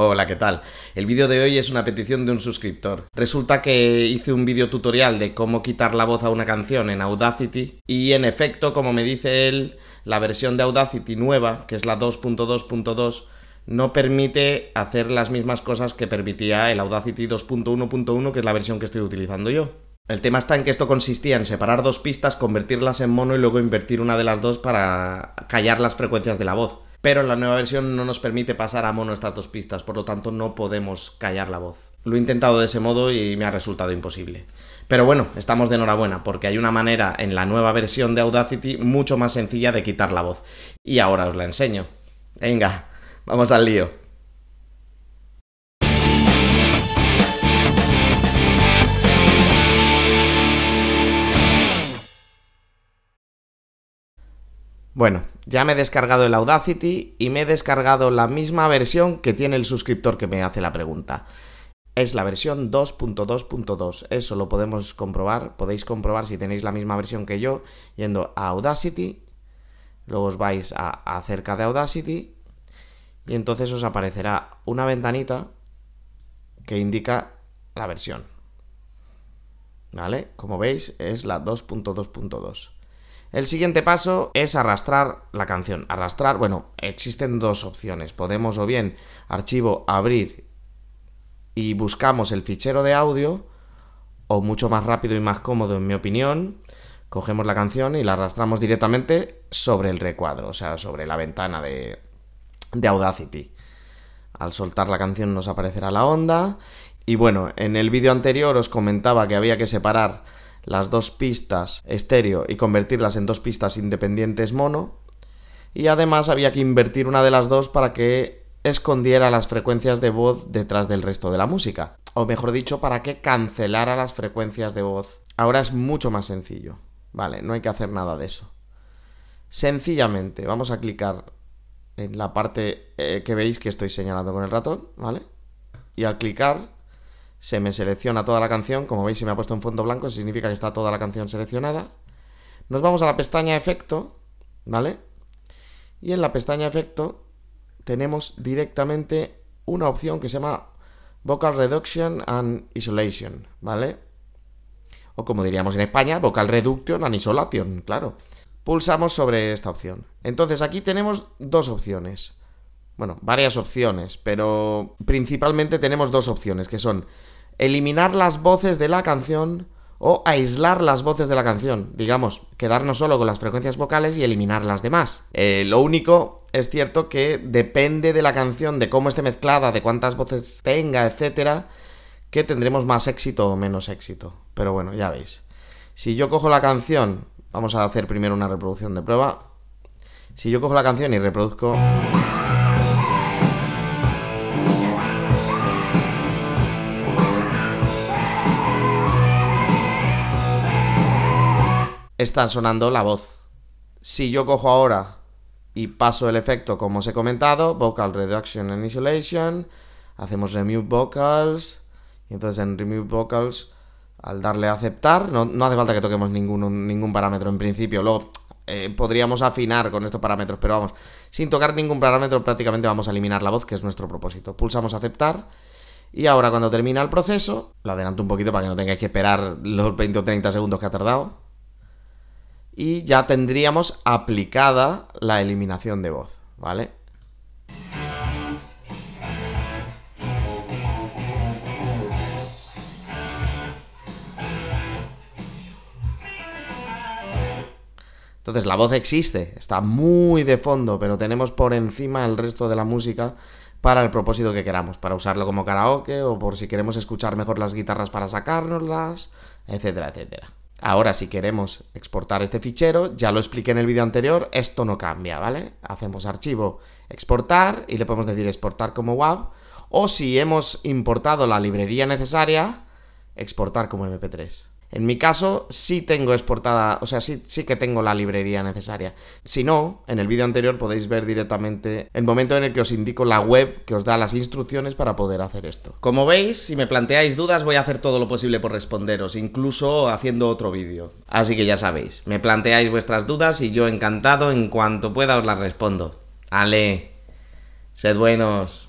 Hola, ¿qué tal? El vídeo de hoy es una petición de un suscriptor. Resulta que hice un vídeo tutorial de cómo quitar la voz a una canción en Audacity y en efecto, como me dice él, la versión de Audacity nueva, que es la 2.2.2, no permite hacer las mismas cosas que permitía el Audacity 2.1.1, que es la versión que estoy utilizando yo. El tema está en que esto consistía en separar dos pistas, convertirlas en mono y luego invertir una de las dos para callar las frecuencias de la voz pero la nueva versión no nos permite pasar a mono estas dos pistas, por lo tanto no podemos callar la voz. Lo he intentado de ese modo y me ha resultado imposible. Pero bueno, estamos de enhorabuena porque hay una manera en la nueva versión de Audacity mucho más sencilla de quitar la voz. Y ahora os la enseño. Venga, vamos al lío. Bueno, ya me he descargado el Audacity y me he descargado la misma versión que tiene el suscriptor que me hace la pregunta. Es la versión 2.2.2. Eso lo podemos comprobar. Podéis comprobar si tenéis la misma versión que yo yendo a Audacity. Luego os vais a acerca de Audacity y entonces os aparecerá una ventanita que indica la versión. ¿Vale? Como veis es la 2.2.2. El siguiente paso es arrastrar la canción. Arrastrar, bueno, existen dos opciones. Podemos o bien archivo abrir y buscamos el fichero de audio, o mucho más rápido y más cómodo en mi opinión, cogemos la canción y la arrastramos directamente sobre el recuadro, o sea, sobre la ventana de, Audacity. Al soltar la canción nos aparecerá la onda. Y bueno, en el vídeo anterior os comentaba que había que separar las dos pistas estéreo y convertirlas en dos pistas independientes mono. Y además había que invertir una de las dos para que escondiera las frecuencias de voz detrás del resto de la música. O mejor dicho, para que cancelara las frecuencias de voz. Ahora es mucho más sencillo. Vale, no hay que hacer nada de eso. Sencillamente, vamos a clicar en la parte eh, que veis que estoy señalando con el ratón, ¿vale? Y al clicar se me selecciona toda la canción, como veis se me ha puesto un fondo blanco, eso significa que está toda la canción seleccionada. Nos vamos a la pestaña efecto, ¿vale? Y en la pestaña efecto tenemos directamente una opción que se llama Vocal Reduction and Isolation, ¿vale? O como diríamos en España, Vocal Reduction and Isolation, claro. Pulsamos sobre esta opción. Entonces aquí tenemos dos opciones bueno, varias opciones, pero principalmente tenemos dos opciones, que son eliminar las voces de la canción o aislar las voces de la canción, digamos, quedarnos solo con las frecuencias vocales y eliminar las demás. Eh, lo único es cierto que depende de la canción, de cómo esté mezclada, de cuántas voces tenga, etcétera, que tendremos más éxito o menos éxito. Pero bueno, ya veis. Si yo cojo la canción, vamos a hacer primero una reproducción de prueba. Si yo cojo la canción y reproduzco... están sonando la voz. Si yo cojo ahora y paso el efecto como os he comentado, Vocal Reduction and Isolation, hacemos Remove Vocals, y entonces en Remove Vocals, al darle a aceptar, no, hace falta que toquemos ningún, ningún parámetro en principio, lo eh, podríamos afinar con estos parámetros, pero vamos, sin tocar ningún parámetro prácticamente vamos a eliminar la voz, que es nuestro propósito. Pulsamos aceptar y ahora cuando termina el proceso, lo adelanto un poquito para que no tengáis que esperar los 20 o 30 segundos que ha tardado, y ya tendríamos aplicada la eliminación de voz, ¿vale? Entonces la voz existe, está muy de fondo, pero tenemos por encima el resto de la música para el propósito que queramos, para usarlo como karaoke o por si queremos escuchar mejor las guitarras para sacárnoslas, etcétera, etcétera. Ahora, si queremos exportar este fichero, ya lo expliqué en el vídeo anterior, esto no cambia, ¿vale? Hacemos archivo exportar y le podemos decir exportar como WAV o si hemos importado la librería necesaria, exportar como MP3. En mi caso sí tengo exportada, o sea, sí, sí que tengo la librería necesaria. Si no, en el vídeo anterior podéis ver directamente el momento en el que os indico la web que os da las instrucciones para poder hacer esto. Como veis, si me planteáis dudas voy a hacer todo lo posible por responderos, incluso haciendo otro vídeo. Así que ya sabéis, me planteáis vuestras dudas y yo encantado en cuanto pueda os las respondo. Ale, sed buenos.